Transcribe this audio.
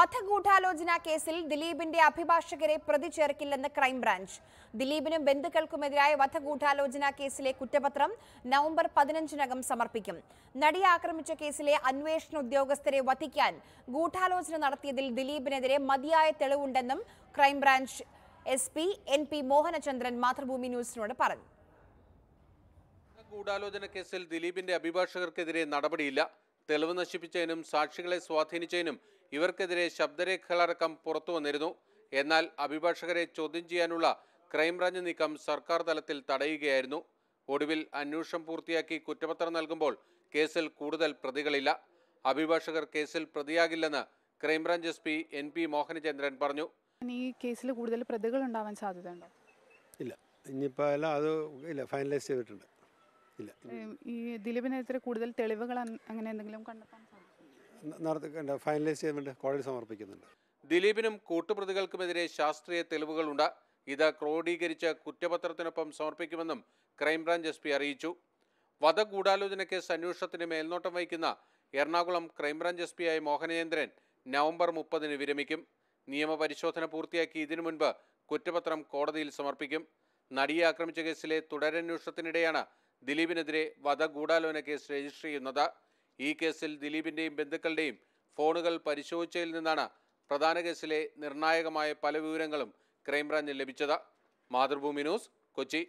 വധഗൂഢാലോചന കേസിൽ ദിലീപിന്റെ അഭിഭാഷകരെ പ്രതി ചേർക്കില്ലെന്ന് ക്രൈംബ്രാഞ്ച് ദിലീപിനും ബന്ധുക്കൾക്കുമെതിരായ വധഗൂഢാലോചന കേസിലെ കുറ്റപത്രം നവംബർ പതിനഞ്ചിനകം സമർപ്പിക്കും നടിയെ ആക്രമിച്ച കേസിലെ അന്വേഷണ ഉദ്യോഗസ്ഥരെ വധിക്കാൻ ഗൂഢാലോചന നടത്തിയതിൽ ദിലീപിനെതിരെ മതിയായ തെളിവുണ്ടെന്നും crime branch S P N P Mohanachandran Mathrubhumi ന്യൂസിനോട് പറഞ്ഞു ഗൂഢാലോചന കേസിൽ ദിലീപിന്റെ അഭിഭാഷകർക്കെതിരെ നടപടിയില്ല തെളിവ് നശിപ്പിച്ചതിനും സാക്ഷികളെ സ്വാധീനിച്ചതിനും ഇവർക്കെതിരെ ശബ്ദരേഖകളടക്കം പുറത്തു വന്നിരുന്നു എന്നാൽ അഭിഭാഷകരെ ചോദ്യം ചെയ്യാനുള്ള ക്രൈംബ്രാഞ്ച് നീക്കം സർക്കാർ തലത്തിൽ തടയുകയായിരുന്നു ഒടുവിൽ അന്വേഷണം പൂർത്തിയാക്കി കുറ്റപത്രം നൽകുമ്പോൾ കേസിൽ കൂടുതൽ പ്രതികളില്ല അഭിഭാഷകർ കേസിൽ പ്രതിയാകില്ലെന്ന് crime branch S P N P Mohanachandran പറഞ്ഞു ഈ കേസിൽ കൂടുതൽ പ്രതികൾ ഉണ്ടാവാൻ സാധ്യതയുണ്ടോ ഇല്ല ഇനിയിപ്പോൾ അല്ല അത് ഇല്ല ഫൈനലൈസ് ചെയ്തിട്ടുണ്ട് ഇല്ല ഈ ദിലീപിനെതിരെ കൂടുതൽ തെളിവുകൾ അങ്ങനെ എന്തെങ്കിലും കണ്ടെത്താൻ സാധിക്കും നടത്തിക്കൊണ്ട് ഫൈനലൈസ് ചെയ്തുകൊണ്ട് കോടതി സമർപ്പിക്കുന്നുണ്ട് ദിലീപിനും കൂട്ടുപ്രതികൾക്കുമെതിരെ ശാസ്ത്രീയ തെളിവുകളുണ്ട് ഇത് ക്രോഡീകരിച്ച കുറ്റപത്രത്തിനൊപ്പം സമർപ്പിക്കുമെന്നും ക്രൈംബ്രാഞ്ച് എസ് പി അറിയിച്ചു വധഗൂഢാലോചന കേസ് അന്വേഷണത്തിന് മേൽനോട്ടം വഹിക്കുന്ന എറണാകുളം ക്രൈംബ്രാഞ്ച് എസ് പിയായ മോഹനചന്ദ്രൻ നവംബർ മുപ്പതിന് വിരമിക്കും നിയമപരിശോധന പൂർത്തിയാക്കി ഇതിനു മുൻപ് കുറ്റപത്രം കോടതിയിൽ സമർപ്പിക്കും നടിയെ ആക്രമിച്ച കേസിലെ തുടരന്വേഷണത്തിനിടെയാണ് ദിലീപിനെതിരെ വധഗൂഢാലോചന കേസ് രജിസ്റ്റർ ചെയ്യുന്നത് ഈ കേസിൽ ദിലീപിന്റെയും ബന്ധുക്കളുടെയും ഫോണുകൾ പരിശോധിച്ചതിൽ നിന്നാണ് പ്രധാന കേസിലെ നിർണായകമായ പല വിവരങ്ങളും ക്രൈംബ്രാഞ്ചിൽ ലഭിച്ചത് മാതൃഭൂമി ന്യൂസ് കൊച്ചി